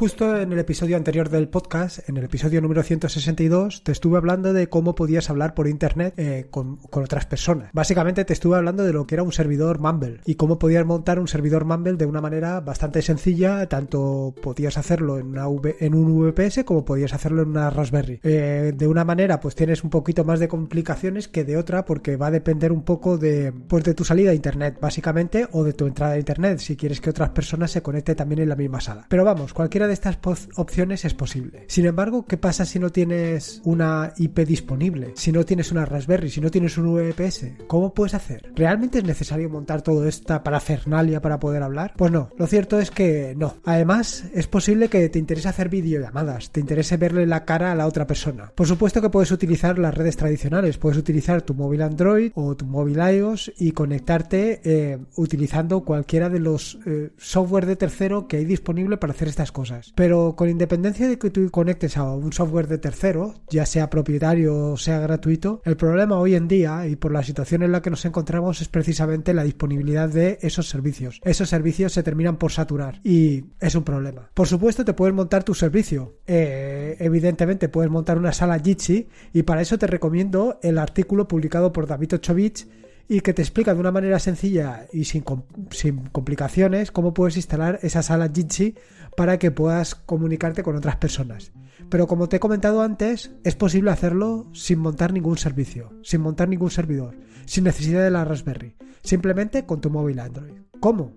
Justo en el episodio anterior del podcast, en el episodio número 162, te estuve hablando de cómo podías hablar por internet eh, con, otras personas. Básicamente te estuve hablando de lo que era un servidor Mumble y cómo podías montar un servidor Mumble de una manera bastante sencilla, tanto podías hacerlo en, en un VPS como podías hacerlo en una Raspberry. Eh, de una manera pues tienes un poquito más de complicaciones que de otra porque va a depender un poco pues, de, tu salida a internet básicamente o de tu entrada a internet si quieres que otras personas se conecten también en la misma sala. Pero vamos, cualquiera de estas opciones es posible. Sin embargo, ¿qué pasa si no tienes una IP disponible? Si no tienes una Raspberry, si no tienes un VPS, e ¿cómo puedes hacer? ¿Realmente es necesario montar toda esta parafernalia para poder hablar? Pues no, lo cierto es que no. Además, es posible que te interese hacer videollamadas, te interese verle la cara a la otra persona. Por supuesto que puedes utilizar las redes tradicionales, puedes utilizar tu móvil Android o tu móvil iOS y conectarte eh, utilizando cualquiera de los eh, software de tercero que hay disponible para hacer estas cosas. Pero con independencia de que tú conectes a un software de tercero, ya sea propietario o sea gratuito, el problema hoy en día y por la situación en la que nos encontramos es precisamente la disponibilidad de esos servicios. Esos servicios se terminan por saturar y es un problema. Por supuesto, te puedes montar tu servicio. Eh, evidentemente, puedes montar una sala Jitsi y para eso te recomiendo el artículo publicado por David Ochovich y que te explica de una manera sencilla y sin, complicaciones cómo puedes instalar esa sala Jitsi para que puedas comunicarte con otras personas. Pero como te he comentado antes, es posible hacerlo sin montar ningún servicio, sin montar ningún servidor, sin necesidad de la Raspberry, simplemente con tu móvil Android. ¿Cómo?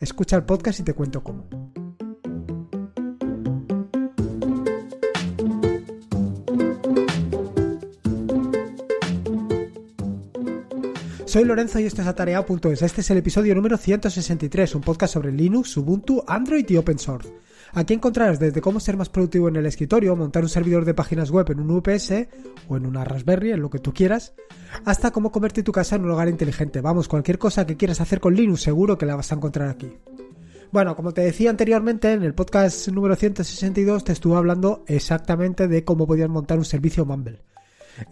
Escucha el podcast y te cuento cómo. Soy Lorenzo y esto es Atareado.es. Este es el episodio número 163, un podcast sobre Linux, Ubuntu, Android y Open Source. Aquí encontrarás desde cómo ser más productivo en el escritorio, montar un servidor de páginas web en un UPS o en una Raspberry, en lo que tú quieras, hasta cómo convertir tu casa en un hogar inteligente. Vamos, cualquier cosa que quieras hacer con Linux seguro que la vas a encontrar aquí. Bueno, como te decía anteriormente, en el podcast número 162 te estuve hablando exactamente de cómo podías montar un servicio Mumble.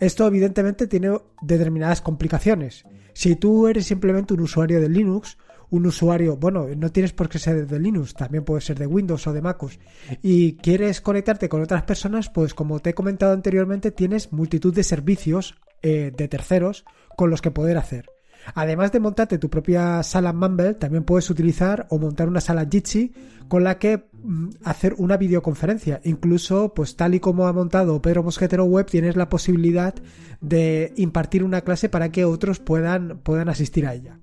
Esto evidentemente tiene determinadas complicaciones. Si tú eres simplemente un usuario de Linux, un usuario, bueno, no tienes por qué ser de Linux, también puede ser de Windows o de MacOS, y quieres conectarte con otras personas, pues como te he comentado anteriormente, tienes multitud de servicios eh, de terceros con los que poder hacer. Además de montarte tu propia sala Mumble, también puedes utilizar o montar una sala Jitsi con la que mm, hacer una videoconferencia. Incluso, pues tal y como ha montado Pedro Mosquetero Web, tienes la posibilidad de impartir una clase para que otros puedan, puedan asistir a ella.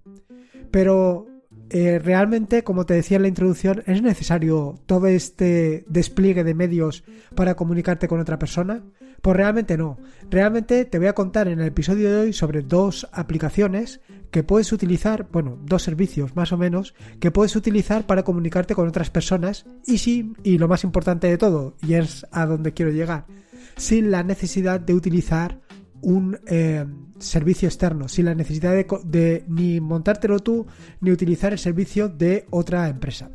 Pero eh, realmente, como te decía en la introducción, ¿es necesario todo este despliegue de medios para comunicarte con otra persona? Pues realmente no. Realmente te voy a contar en el episodio de hoy sobre dos aplicaciones que puedes utilizar, bueno, dos servicios más o menos, que puedes utilizar para comunicarte con otras personas y sí, y lo más importante de todo, y es a donde quiero llegar, sin la necesidad de utilizar un eh, servicio externo, sin la necesidad de ni montártelo tú ni utilizar el servicio de otra empresa.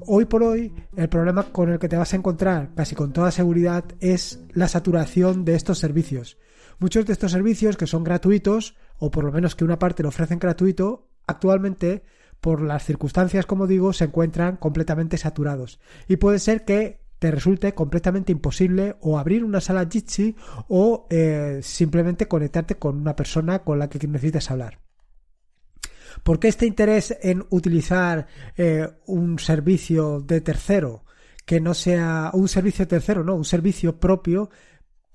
Hoy por hoy, el problema con el que te vas a encontrar casi con toda seguridad es la saturación de estos servicios. Muchos de estos servicios que son gratuitos, o por lo menos que una parte lo ofrecen gratuito, actualmente, por las circunstancias, como digo, se encuentran completamente saturados. Y puede ser que te resulte completamente imposible o abrir una sala Jitsi o eh, simplemente conectarte con una persona con la que necesites hablar. ¿Por qué este interés en utilizar eh, un servicio de tercero? Que no sea un servicio tercero, no, un servicio propio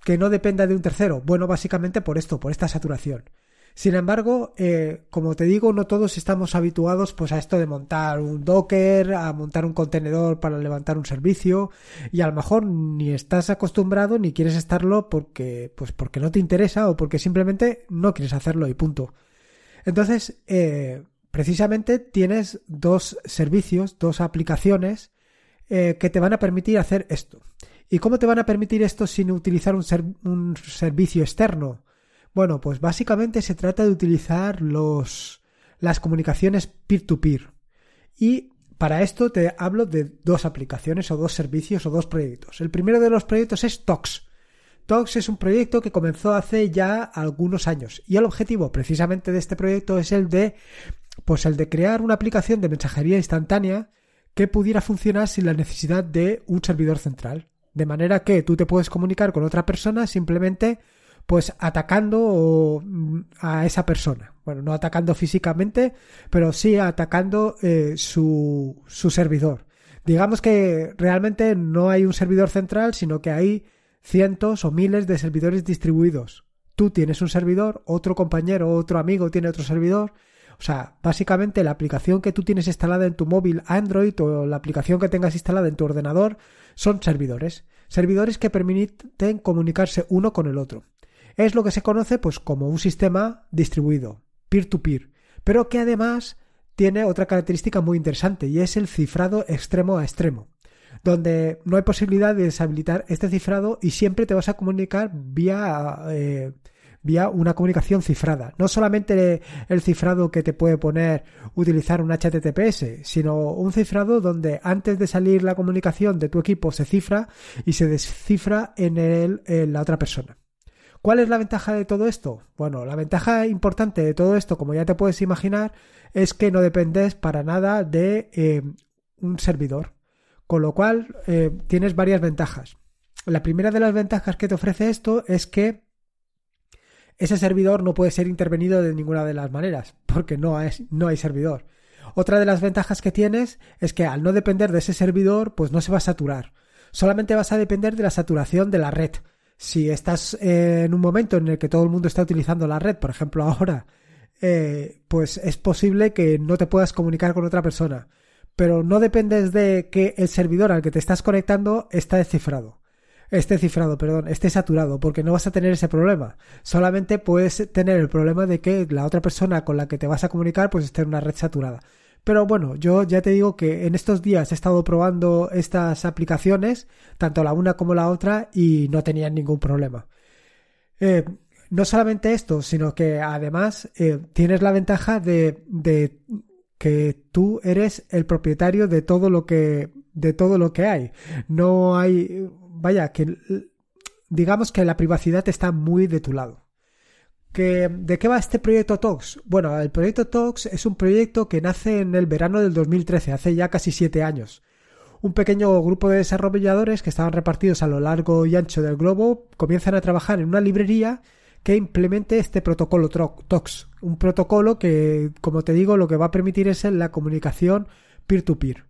que no dependa de un tercero. Bueno, básicamente por esto, por esta saturación. Sin embargo, eh, como te digo, no todos estamos habituados pues, a esto de montar un docker, a montar un contenedor para levantar un servicio, y a lo mejor ni estás acostumbrado ni quieres estarlo porque, pues, porque no te interesa o porque simplemente no quieres hacerlo y punto. Entonces, eh, precisamente tienes dos servicios, dos aplicaciones eh, que te van a permitir hacer esto. ¿Y cómo te van a permitir esto sin utilizar un, servicio externo? Bueno, pues básicamente se trata de utilizar las comunicaciones peer to -peer. Y para esto te hablo de dos aplicaciones o dos servicios o dos proyectos. El primero de los proyectos es Tox, Tox es un proyecto que comenzó hace ya algunos años y el objetivo precisamente de este proyecto es el de, pues el de crear una aplicación de mensajería instantánea que pudiera funcionar sin la necesidad de un servidor central. De manera que tú te puedes comunicar con otra persona simplemente pues atacando mm, a esa persona. Bueno, no atacando físicamente, pero sí atacando eh, su, su servidor. Digamos que realmente no hay un servidor central, sino que hay cientos o miles de servidores distribuidos. Tú tienes un servidor, otro compañero, otro amigo tiene otro servidor. O sea, básicamente la aplicación que tú tienes instalada en tu móvil Android o la aplicación que tengas instalada en tu ordenador son servidores. Servidores que permiten comunicarse uno con el otro. Es lo que se conoce pues como un sistema distribuido, peer to -peer, pero que además tiene otra característica muy interesante y es el cifrado extremo a extremo donde no hay posibilidad de deshabilitar este cifrado y siempre te vas a comunicar vía, eh, vía una comunicación cifrada. No solamente el cifrado que te puede poner utilizar un HTTPS, sino un cifrado donde antes de salir la comunicación de tu equipo se cifra y se descifra en, el, en la otra persona. ¿Cuál es la ventaja de todo esto? Bueno, la ventaja importante de todo esto, como ya te puedes imaginar, es que no dependes para nada de eh, un servidor. Con lo cual, eh, tienes varias ventajas. La primera de las ventajas que te ofrece esto es que ese servidor no puede ser intervenido de ninguna de las maneras, porque no, es, no hay servidor. Otra de las ventajas que tienes es que al no depender de ese servidor, pues no se va a saturar. Solamente vas a depender de la saturación de la red. Si estás eh, en un momento en el que todo el mundo está utilizando la red, por ejemplo ahora, eh, pues es posible que no te puedas comunicar con otra persona pero no dependes de que el servidor al que te estás conectando esté descifrado. Esté cifrado, perdón, esté saturado, porque no vas a tener ese problema. Solamente puedes tener el problema de que la otra persona con la que te vas a comunicar pues esté en una red saturada. Pero bueno, yo ya te digo que en estos días he estado probando estas aplicaciones, tanto la una como la otra, y no tenían ningún problema. Eh, no solamente esto, sino que además eh, tienes la ventaja de que tú eres el propietario de todo lo que de todo lo que hay. No hay vaya que digamos que la privacidad está muy de tu lado. ¿Que, ¿De qué va este proyecto Tox? Bueno, el proyecto Tox es un proyecto que nace en el verano del 2013, hace ya casi siete años. Un pequeño grupo de desarrolladores que estaban repartidos a lo largo y ancho del globo comienzan a trabajar en una librería que implemente este protocolo TOX. Un protocolo que, como te digo, lo que va a permitir es la comunicación peer-to-peer.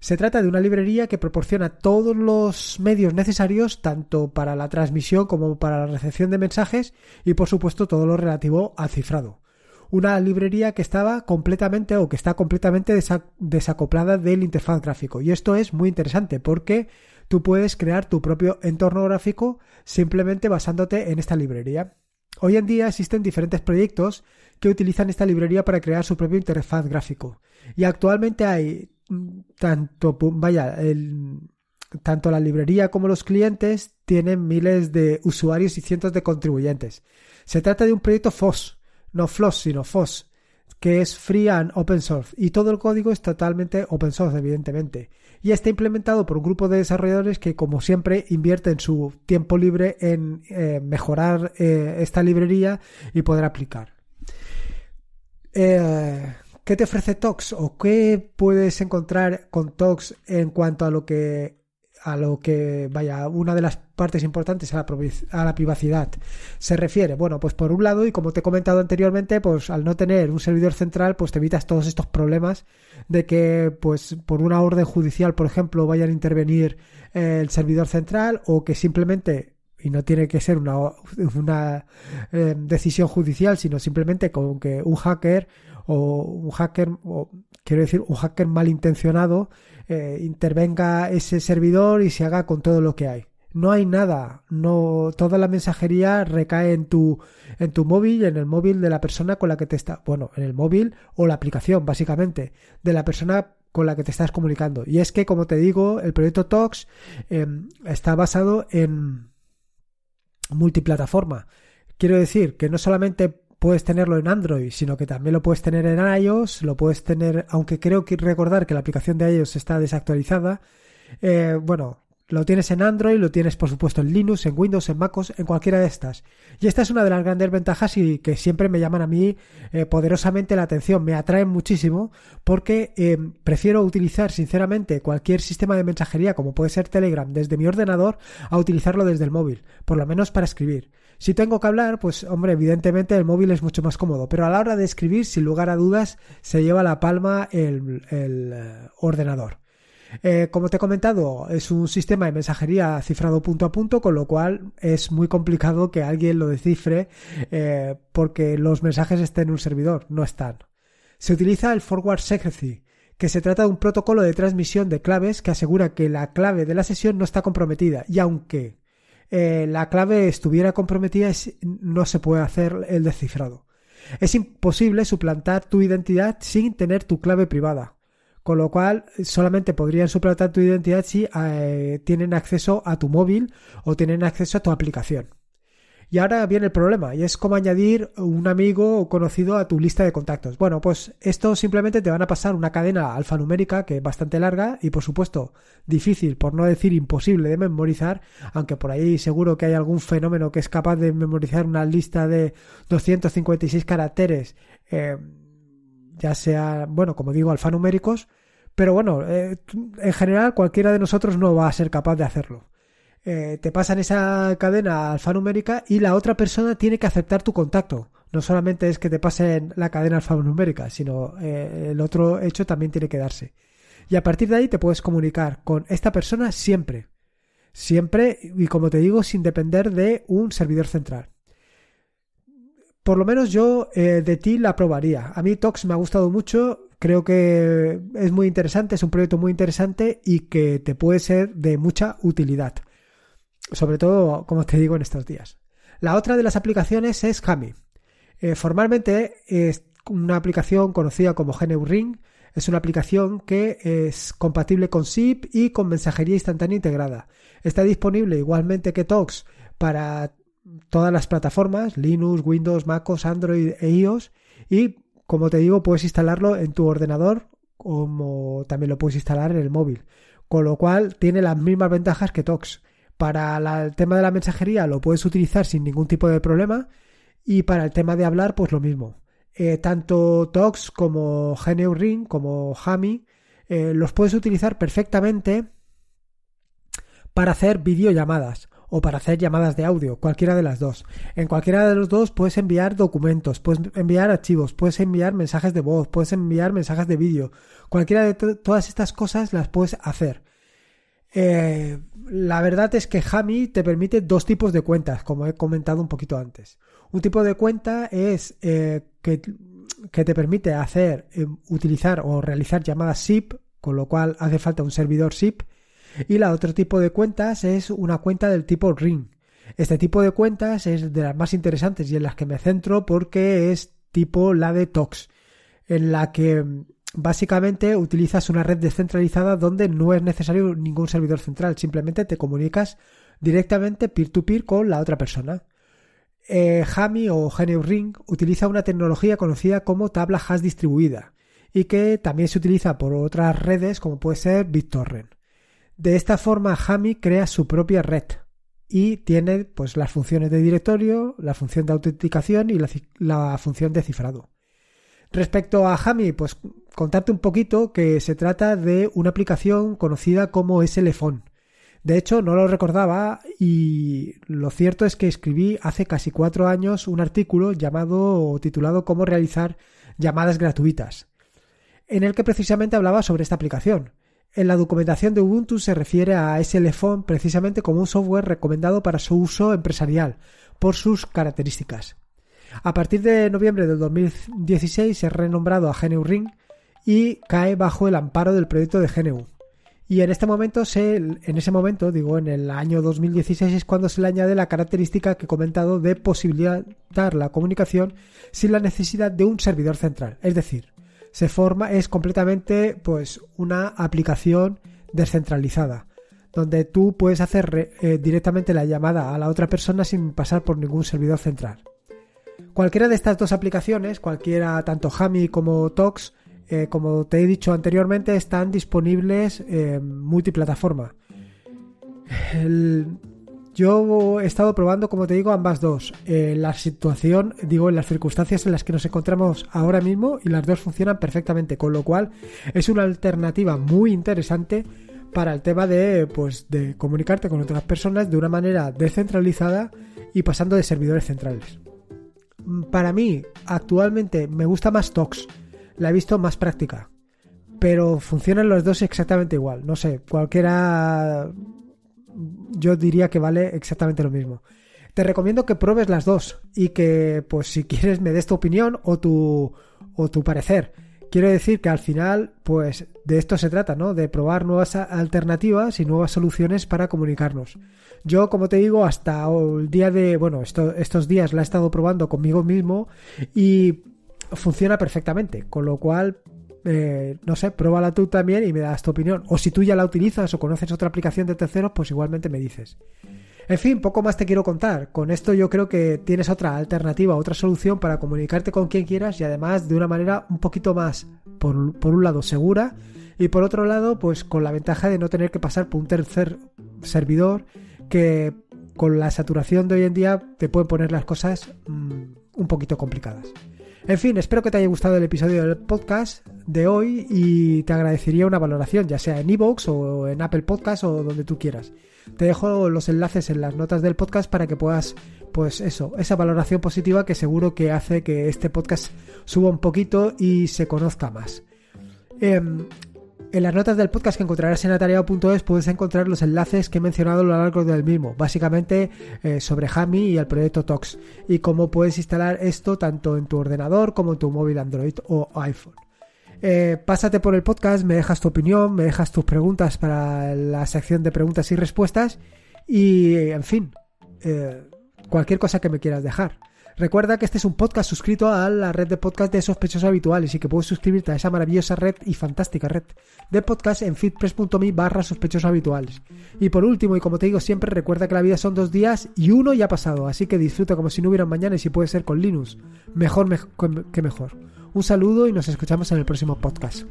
se trata de una librería que proporciona todos los medios necesarios, tanto para la transmisión como para la recepción de mensajes y por supuesto todo lo relativo al cifrado. Una librería que estaba completamente o que está completamente desacoplada del interfaz gráfico. Y esto es muy interesante porque tú puedes crear tu propio entorno gráfico simplemente basándote en esta librería. Hoy en día existen diferentes proyectos que utilizan esta librería para crear su propio interfaz gráfico. Y actualmente hay mm, tanto, vaya, tanto la librería como los clientes tienen miles de usuarios y cientos de contribuyentes. Se trata de un proyecto FOSS, no FLOSS, sino FOSS, que es free and open source y todo el código es totalmente open source, evidentemente y está implementado por un grupo de desarrolladores que como siempre invierten su tiempo libre en eh, mejorar eh, esta librería y poder aplicar. Eh, ¿Qué te ofrece Tox o qué puedes encontrar con Tox en cuanto a lo que a lo que, vaya, una de las partes importantes a la, a la privacidad se refiere? Bueno, pues por un lado, y como te he comentado anteriormente, pues al no tener un servidor central, pues te evitas todos estos problemas de que, pues por una orden judicial, por ejemplo, vayan a intervenir el servidor central o que simplemente y no tiene que ser una, una eh, decisión judicial, sino simplemente con que un hacker o un hacker, o quiero decir, un hacker malintencionado eh, intervenga ese servidor y se haga con todo lo que hay. No hay nada, no toda la mensajería recae en tu en tu móvil, en el móvil de la persona con la que te está, bueno, en el móvil o la aplicación básicamente de la persona con la que te estás comunicando. Y es que, como te digo, el proyecto Tox em, está basado en multiplataforma. Quiero decir que no solamente puedes tenerlo en Android, sino que también lo puedes tener en iOS, lo puedes tener, aunque creo que recordar que la aplicación de iOS está desactualizada. Eh, bueno, lo tienes en Android, lo tienes por supuesto en Linux, en Windows, en MacOS, en cualquiera de estas. Y esta es una de las grandes ventajas y que siempre me llaman a mí eh, poderosamente la atención, me atraen muchísimo porque eh, prefiero utilizar sinceramente cualquier sistema de mensajería como puede ser Telegram desde mi ordenador a utilizarlo desde el móvil, por lo menos para escribir. Si tengo que hablar, pues hombre, evidentemente el móvil es mucho más cómodo, pero a la hora de escribir, sin lugar a dudas, se lleva la palma el, eh, ordenador. Eh, como te he comentado, es un sistema de mensajería cifrado punto a punto, con lo cual es muy complicado que alguien lo descifre eh, porque los mensajes estén en un servidor, no están. Se utiliza el Forward Secrecy, que se trata de un protocolo de transmisión de claves que asegura que la clave de la sesión no está comprometida y aunque eh, la clave estuviera comprometida, no se puede hacer el descifrado. Es imposible suplantar tu identidad sin tener tu clave privada. Con lo cual, solamente podrían suplantar tu identidad si eh, tienen acceso a tu móvil o tienen acceso a tu aplicación. Y ahora viene el problema, y es cómo añadir un amigo conocido a tu lista de contactos. Bueno, pues esto simplemente te van a pasar una cadena alfanumérica que es bastante larga y por supuesto difícil, por no decir imposible de memorizar, aunque por ahí seguro que hay algún fenómeno que es capaz de memorizar una lista de 256 caracteres, eh, ya sea, bueno, como digo, alfanuméricos, pero bueno, eh, en general cualquiera de nosotros no va a ser capaz de hacerlo. Eh, te pasan esa cadena alfanumérica y la otra persona tiene que aceptar tu contacto. No solamente es que te pasen la cadena alfanumérica, sino eh, el otro hecho también tiene que darse. Y a partir de ahí te puedes comunicar con esta persona siempre. Siempre, y como te digo, sin depender de un servidor central. Por lo menos yo eh, de ti la probaría. A mí Tox me ha gustado mucho, creo que es muy interesante, es un proyecto muy interesante y que te puede ser de mucha utilidad sobre todo, como te digo, en estos días. La otra de las aplicaciones es Hami. Eh, formalmente es una aplicación conocida como GNU Ring. Es una aplicación que es compatible con SIP y con mensajería instantánea integrada. Está disponible igualmente que Tox para todas las plataformas, Linux, Windows, MacOS, Android e iOS. Y como te digo, puedes instalarlo en tu ordenador como también lo puedes instalar en el móvil. Con lo cual tiene las mismas ventajas que Tox. Para el tema de la mensajería lo puedes utilizar sin ningún tipo de problema y para el tema de hablar pues lo mismo. Eh, tanto Tox como GNU Ring como Hami eh, los puedes utilizar perfectamente para hacer videollamadas o para hacer llamadas de audio, cualquiera de las dos. En cualquiera de los dos puedes enviar documentos, puedes enviar archivos, puedes enviar mensajes de voz, puedes enviar mensajes de vídeo. Cualquiera de todas estas cosas las puedes hacer. Eh, la verdad es que Hami te permite dos tipos de cuentas, como he comentado un poquito antes. Un tipo de cuenta es eh, que, te permite hacer, eh, utilizar o realizar llamadas SIP, con lo cual hace falta un servidor SIP. Y la otro tipo de cuentas es una cuenta del tipo Ring. Este tipo de cuentas es de las más interesantes y en las que me centro porque es tipo la de Tox, en la que básicamente utilizas una red descentralizada donde no es necesario ningún servidor central, simplemente te comunicas directamente peer-to-peer con la otra persona. Eh, Hami o Genius Ring utiliza una tecnología conocida como tabla hash distribuida y que también se utiliza por otras redes como puede ser BitTorrent. De esta forma Hami crea su propia red y tiene pues las funciones de directorio, la función de autenticación y la, la función de cifrado. Respecto a Hami, pues contarte un poquito que se trata de una aplicación conocida como SLFone. De hecho, no lo recordaba y lo cierto es que escribí hace casi cuatro años un artículo llamado o titulado Cómo realizar llamadas gratuitas, en el que precisamente hablaba sobre esta aplicación. En la documentación de Ubuntu se refiere a elefón precisamente como un software recomendado para su uso empresarial, por sus características. A partir de noviembre del 2016 es renombrado a GNU y cae bajo el amparo del proyecto de GNU. Y en este momento se, en ese momento, digo, en el año 2016 es cuando se le añade la característica que he comentado de posibilitar la comunicación sin la necesidad de un servidor central. Es decir, se forma, es completamente pues una aplicación descentralizada, donde tú puedes hacer eh, directamente la llamada a la otra persona sin pasar por ningún servidor central. Cualquiera de estas dos aplicaciones, cualquiera, tanto Hami como Tox, eh, como te he dicho anteriormente, están disponibles en eh, multiplataforma. yo he estado probando, como te digo, ambas dos. Eh, la situación, digo, en las circunstancias en las que nos encontramos ahora mismo y las dos funcionan perfectamente, con lo cual es una alternativa muy interesante para el tema de, pues, de comunicarte con otras personas de una manera descentralizada y pasando de servidores centrales. Mm, para mí, actualmente me gusta más Tox la he visto más práctica. Pero funcionan los dos exactamente igual. No sé, cualquiera. Yo diría que vale exactamente lo mismo. Te recomiendo que pruebes las dos y que, pues, si quieres, me des tu opinión o tu, o tu parecer. Quiero decir que al final, pues, de esto se trata, ¿no? De probar nuevas alternativas y nuevas soluciones para comunicarnos. Yo, como te digo, hasta el día de, bueno, estos días la he estado probando conmigo mismo y funciona perfectamente, con lo cual, eh, no sé, pruébala tú también y me das tu opinión. O si tú ya la utilizas o conoces otra aplicación de terceros, pues igualmente me dices. En fin, poco más te quiero contar. Con esto yo creo que tienes otra alternativa, otra solución para comunicarte con quien quieras y además de una manera un poquito más, por, un lado, segura y por otro lado, pues con la ventaja de no tener que pasar por un tercer servidor que con la saturación de hoy en día te pueden poner las cosas mm, un poquito complicadas. En fin, espero que te haya gustado el episodio del podcast de hoy y te agradecería una valoración, ya sea en iVoox o en Apple Podcast o donde tú quieras. Te dejo los enlaces en las notas del podcast para que puedas, pues eso, esa valoración positiva que seguro que hace que este podcast suba un poquito y se conozca más. Eh, en las notas del podcast que encontrarás en atareado.es puedes encontrar los enlaces que he mencionado a lo largo del mismo, básicamente eh, sobre Hami y el proyecto Tox, y cómo puedes instalar esto tanto en tu ordenador como en tu móvil Android o iPhone. Eh, pásate por el podcast, me dejas tu opinión, me dejas tus preguntas para la sección de preguntas y respuestas y, en fin, eh, cualquier cosa que me quieras dejar. Recuerda que este es un podcast suscrito a la red de podcast de sospechosos habituales y que puedes suscribirte a esa maravillosa red y fantástica red de podcast en fitpress.me barra sospechosos habituales. Y por último, y como te digo siempre, recuerda que la vida son dos días y uno ya ha pasado, así que disfruta como si no hubiera mañana y si puede ser con Linux, mejor que mejor. Un saludo y nos escuchamos en el próximo podcast.